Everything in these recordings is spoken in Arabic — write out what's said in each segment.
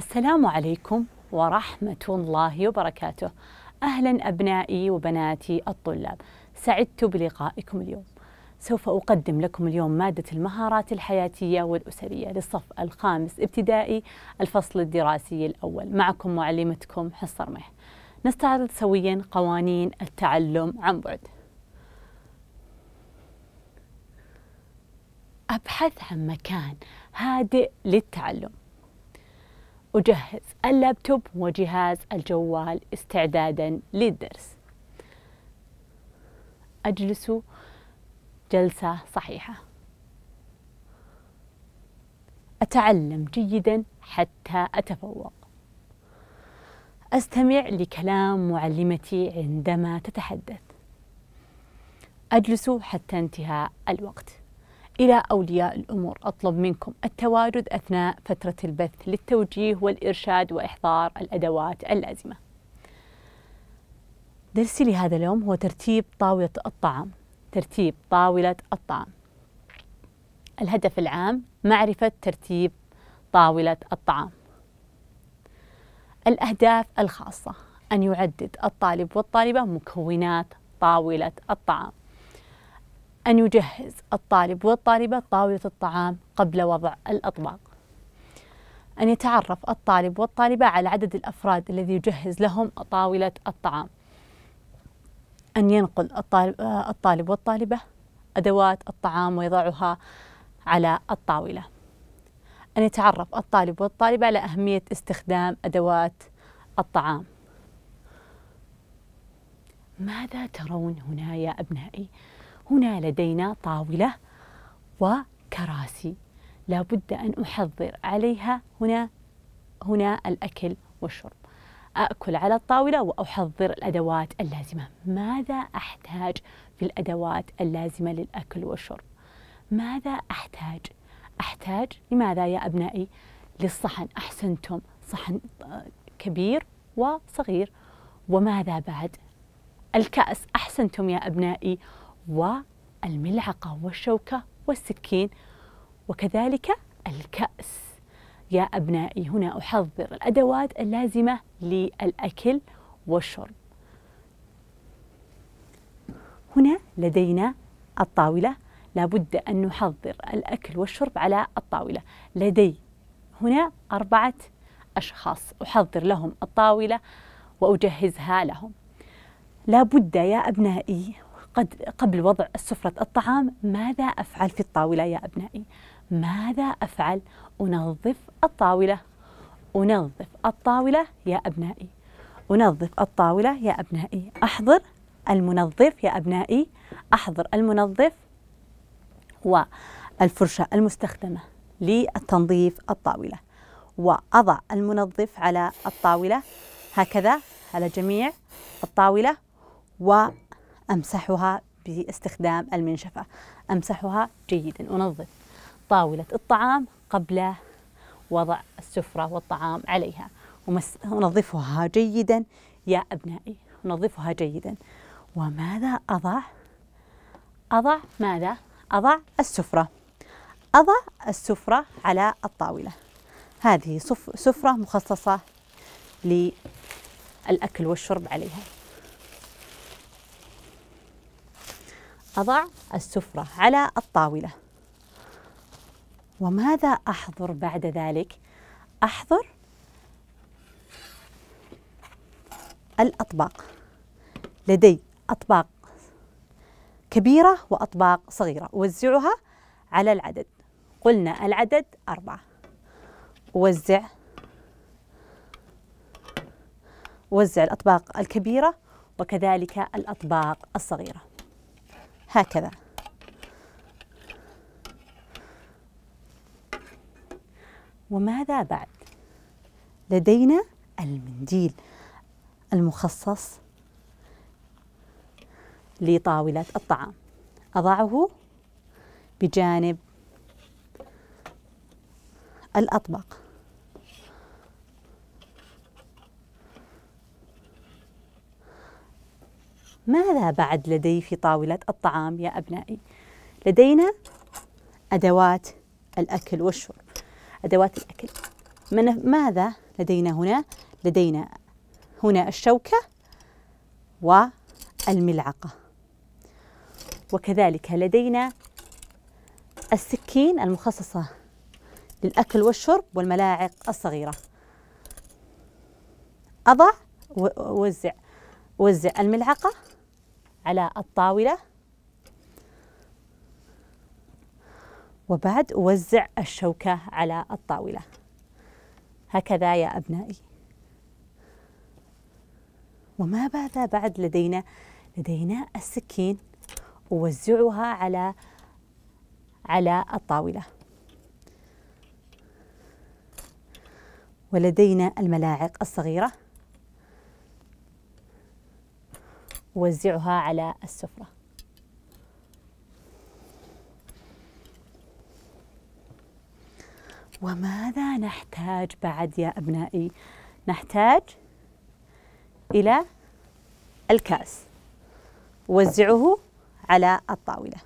السلام عليكم ورحمة الله وبركاته. أهلا أبنائي وبناتي الطلاب، سعدت بلقائكم اليوم. سوف أقدم لكم اليوم مادة المهارات الحياتية والأسرية للصف الخامس ابتدائي الفصل الدراسي الأول، معكم معلمتكم حصة رمح. نستعرض سويا قوانين التعلم عن بعد. أبحث عن مكان هادئ للتعلم. أجهز اللابتوب وجهاز الجوال استعدادا للدرس أجلس جلسة صحيحة أتعلم جيدا حتى أتفوق أستمع لكلام معلمتي عندما تتحدث أجلس حتى انتهاء الوقت إلى أولياء الأمور أطلب منكم التواجد أثناء فترة البث للتوجيه والإرشاد وإحضار الأدوات اللازمة درسي لهذا اليوم هو ترتيب طاولة الطعام ترتيب طاولة الطعام الهدف العام معرفة ترتيب طاولة الطعام الأهداف الخاصة أن يعدد الطالب والطالبة مكونات طاولة الطعام أن يجهز الطالب والطالبة طاولة الطعام قبل وضع الأطباق أن يتعرف الطالب والطالبة على عدد الأفراد الذي يجهز لهم طاولة الطعام أن ينقل الطالب, الطالب والطالبة أدوات الطعام ويضعها على الطاولة أن يتعرف الطالب والطالبة على أهمية استخدام أدوات الطعام ماذا ترون هنا يا أبنائي؟ هنا لدينا طاولة وكراسي لابد أن أحضر عليها هنا هنا الأكل والشرب أكل على الطاولة وأحضر الأدوات اللازمة ماذا أحتاج في الأدوات اللازمة للأكل والشرب ماذا أحتاج أحتاج لماذا يا أبنائي للصحن أحسنتم صحن كبير وصغير وماذا بعد الكأس أحسنتم يا أبنائي والملعقة والشوكة والسكين وكذلك الكأس يا أبنائي هنا أحضر الأدوات اللازمة للأكل والشرب هنا لدينا الطاولة لابد أن نحضر الأكل والشرب على الطاولة لدي هنا أربعة أشخاص أحضر لهم الطاولة وأجهزها لهم لابد يا أبنائي قد قبل وضع سفرة الطعام ماذا أفعل في الطاولة يا أبنائي؟ ماذا أفعل؟ أنظف الطاولة أنظف الطاولة يا أبنائي أنظف الطاولة يا أبنائي أحضر المنظف يا أبنائي أحضر المنظف والفرشة المستخدمة للتنظيف الطاولة وأضع المنظف على الطاولة هكذا على جميع الطاولة و أمسحها باستخدام المنشفة أمسحها جيدا أنظف طاولة الطعام قبل وضع السفرة والطعام عليها أنظفها جيدا يا أبنائي أنظفها جيدا وماذا أضع؟ أضع ماذا؟ أضع السفرة أضع السفرة على الطاولة هذه سفرة مخصصة للأكل والشرب عليها أضع السفرة على الطاولة وماذا أحضر بعد ذلك؟ أحضر الأطباق لدي أطباق كبيرة وأطباق صغيرة أوزعها على العدد قلنا العدد أربعة أوزع أوزع الأطباق الكبيرة وكذلك الأطباق الصغيرة هكذا وماذا بعد لدينا المنديل المخصص لطاولة الطعام أضعه بجانب الاطباق ماذا بعد لدي في طاولة الطعام يا أبنائي؟ لدينا أدوات الأكل والشرب أدوات الأكل من ماذا لدينا هنا؟ لدينا هنا الشوكة والملعقة وكذلك لدينا السكين المخصصة للأكل والشرب والملاعق الصغيرة أضع وأوزع أوزع الملعقة على الطاولة وبعد أوزع الشوكة على الطاولة هكذا يا أبنائي وما بعد بعد لدينا لدينا السكين أوزعها على على الطاولة ولدينا الملاعق الصغيرة وزعها على السفرة وماذا نحتاج بعد يا أبنائي نحتاج إلى الكأس وزعه على الطاولة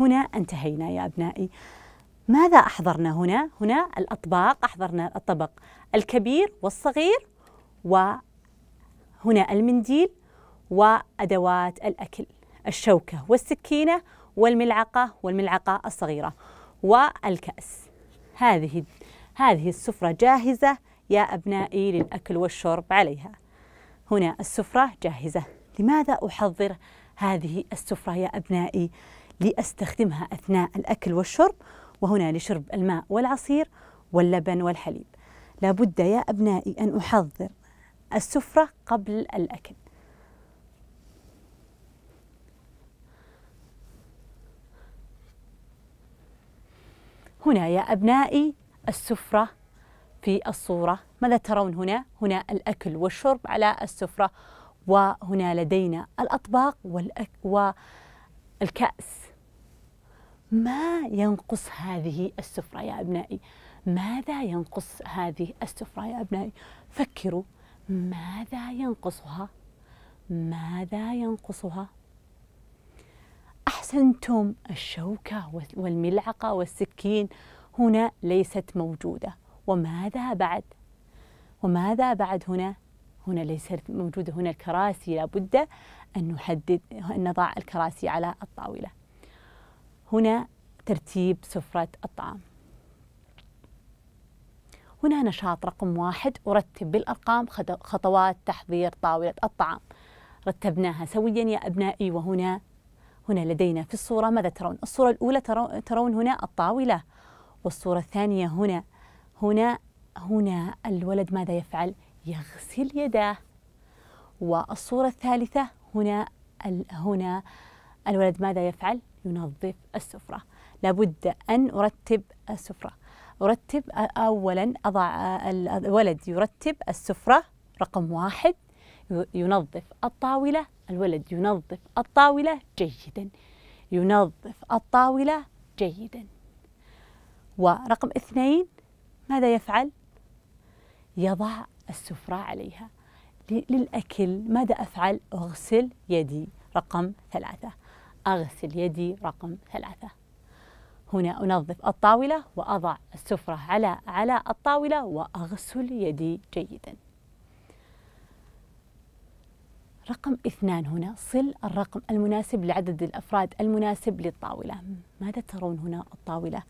هنا انتهينا يا أبنائي ماذا أحضرنا هنا؟ هنا الأطباق أحضرنا الطبق الكبير والصغير وهنا المنديل وأدوات الأكل الشوكة والسكينة والملعقة والملعقة الصغيرة والكأس هذه هذه السفرة جاهزة يا أبنائي للأكل والشرب عليها هنا السفرة جاهزة لماذا أحضر هذه السفرة يا أبنائي لأستخدمها أثناء الأكل والشرب وهنا لشرب الماء والعصير واللبن والحليب لابد يا أبنائي أن أحضر السفرة قبل الأكل هنا يا أبنائي السفرة في الصورة ماذا ترون هنا؟ هنا الأكل والشرب على السفرة وهنا لدينا الأطباق والأك... والكأس ما ينقص هذه السفرة يا أبنائي ماذا ينقص هذه السفرة يا أبنائي فكروا ماذا ينقصها ماذا ينقصها أحسنتم الشوكة والملعقة والسكين هنا ليست موجودة وماذا بعد وماذا بعد هنا هنا ليست موجودة هنا الكراسي لابد أن نحدد أن نضع الكراسي على الطاولة هنا ترتيب سفرة الطعام هنا نشاط رقم واحد أرتب بالأرقام خطوات تحضير طاولة الطعام رتبناها سويا يا أبنائي وهنا هنا لدينا في الصورة ماذا ترون؟ الصورة الأولى ترون هنا الطاولة والصورة الثانية هنا هنا هنا الولد ماذا يفعل؟ يغسل يداه والصورة الثالثة هنا هنا الولد ماذا يفعل؟ ينظف السفرة لابد أن أرتب السفرة أرتب أولا أضع الولد يرتب السفرة رقم واحد ينظف الطاولة الولد ينظف الطاولة جيدا ينظف الطاولة جيدا ورقم اثنين ماذا يفعل؟ يضع السفرة عليها للأكل ماذا أفعل؟ أغسل يدي رقم ثلاثة أغسل يدي رقم ثلاثة هنا أنظف الطاولة وأضع السفرة على على الطاولة وأغسل يدي جيدا رقم اثنان هنا صل الرقم المناسب لعدد الأفراد المناسب للطاولة ماذا ترون هنا الطاولة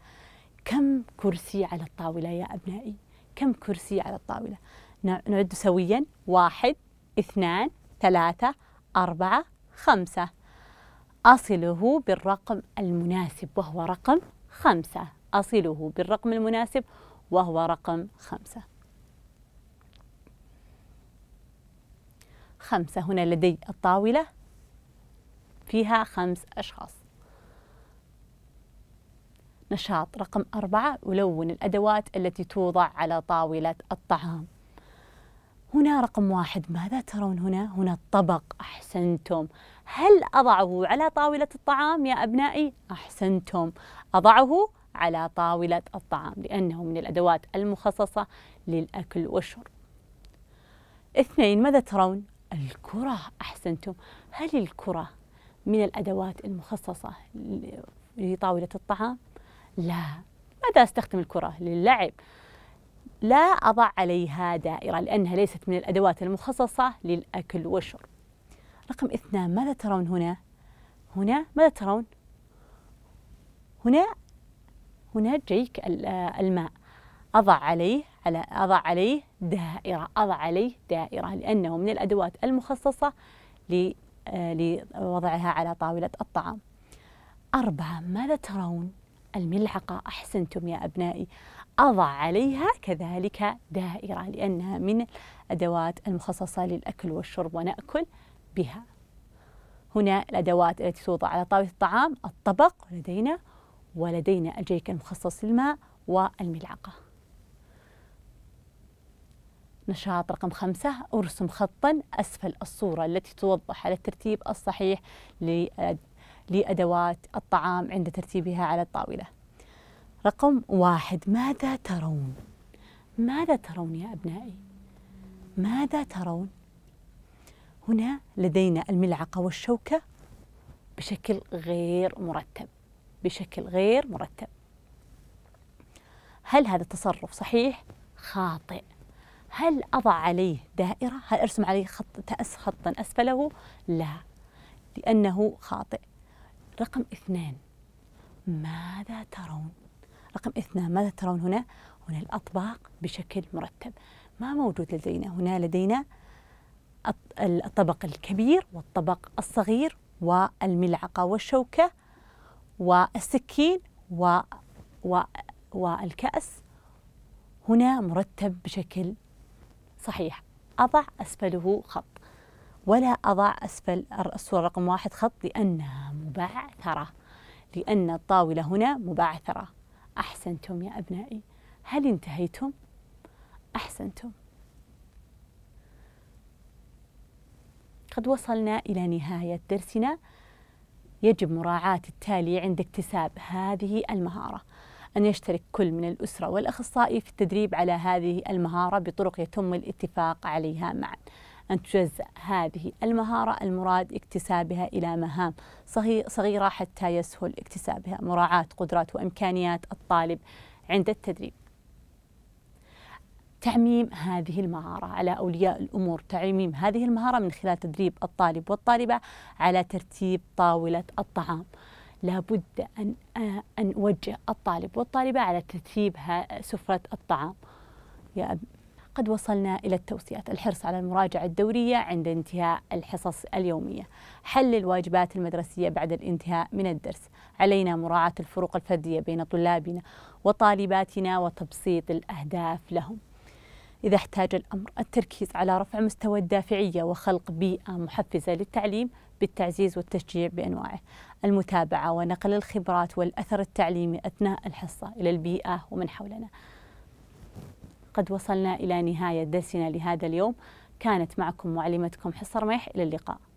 كم كرسي على الطاولة يا أبنائي كم كرسي على الطاولة نعد سويا واحد اثنان ثلاثة أربعة خمسة أصله بالرقم المناسب وهو رقم خمسة أصله بالرقم المناسب وهو رقم خمسة خمسة هنا لدي الطاولة فيها خمس أشخاص نشاط رقم أربعة ألون الأدوات التي توضع على طاولة الطعام هنا رقم واحد ماذا ترون هنا؟ هنا الطبق أحسنتم هل أضعه على طاولة الطعام يا أبنائي؟ أحسنتم أضعه على طاولة الطعام لأنه من الأدوات المخصصة للأكل والشرب اثنين ماذا ترون؟ الكرة أحسنتم هل الكرة من الأدوات المخصصة لطاولة الطعام؟ لا ماذا استخدم الكرة؟ للعب لا أضع عليها دائرة لأنها ليست من الأدوات المخصصة للأكل والشرب رقم اثنان ماذا ترون هنا؟ هنا ماذا ترون؟ هنا هنا جيك الماء أضع عليه على أضع عليه دائرة أضع عليه دائرة لأنه من الأدوات المخصصة آه، لوضعها على طاولة الطعام أربعة ماذا ترون؟ الملعقة أحسنتم يا أبنائي أضع عليها كذلك دائرة لأنها من الأدوات المخصصة للأكل والشرب ونأكل بها هنا الأدوات التي توضع على طاولة الطعام الطبق لدينا ولدينا الجيك المخصص للماء والملعقة نشاط رقم خمسة أرسم خطا أسفل الصورة التي توضح على الترتيب الصحيح لأدوات الطعام عند ترتيبها على الطاولة رقم واحد ماذا ترون؟ ماذا ترون يا أبنائي؟ ماذا ترون؟ هنا لدينا الملعقة والشوكة بشكل غير مرتب بشكل غير مرتب هل هذا التصرف صحيح؟ خاطئ هل أضع عليه دائرة؟ هل أرسم عليه خط تأس خطا أسفله؟ لا لأنه خاطئ رقم اثنان ماذا ترون؟ رقم اثنان ماذا ترون هنا؟ هنا الأطباق بشكل مرتب ما موجود لدينا هنا لدينا الطبق الكبير والطبق الصغير والملعقة والشوكة والسكين و... و... والكأس هنا مرتب بشكل صحيح أضع أسفله خط ولا أضع أسفل الصورة رقم واحد خط لأنها مبعثرة لأن الطاولة هنا مبعثرة أحسنتم يا أبنائي هل انتهيتم؟ أحسنتم قد وصلنا إلى نهاية درسنا يجب مراعاة التالي عند اكتساب هذه المهارة أن يشترك كل من الأسرة والأخصائي في التدريب على هذه المهارة بطرق يتم الاتفاق عليها معاً أن تجزأ هذه المهارة المراد اكتسابها إلى مهام صغيرة حتى يسهل اكتسابها مراعاة قدرات وإمكانيات الطالب عند التدريب تعميم هذه المهارة على أولياء الأمور تعميم هذه المهارة من خلال تدريب الطالب والطالبة على ترتيب طاولة الطعام لابد أن أن أوجه الطالب والطالبة على ترتيب سفرة الطعام يا أب قد وصلنا إلى التوصيات الحرص على المراجعة الدورية عند انتهاء الحصص اليومية حل الواجبات المدرسية بعد الانتهاء من الدرس علينا مراعاة الفروق الفردية بين طلابنا وطالباتنا وتبسيط الأهداف لهم إذا احتاج الأمر التركيز على رفع مستوى الدافعية وخلق بيئة محفزة للتعليم بالتعزيز والتشجيع بأنواعه المتابعة ونقل الخبرات والأثر التعليمي أثناء الحصة إلى البيئة ومن حولنا قد وصلنا إلى نهاية درسنا لهذا اليوم كانت معكم معلمتكم حصة رميح إلى اللقاء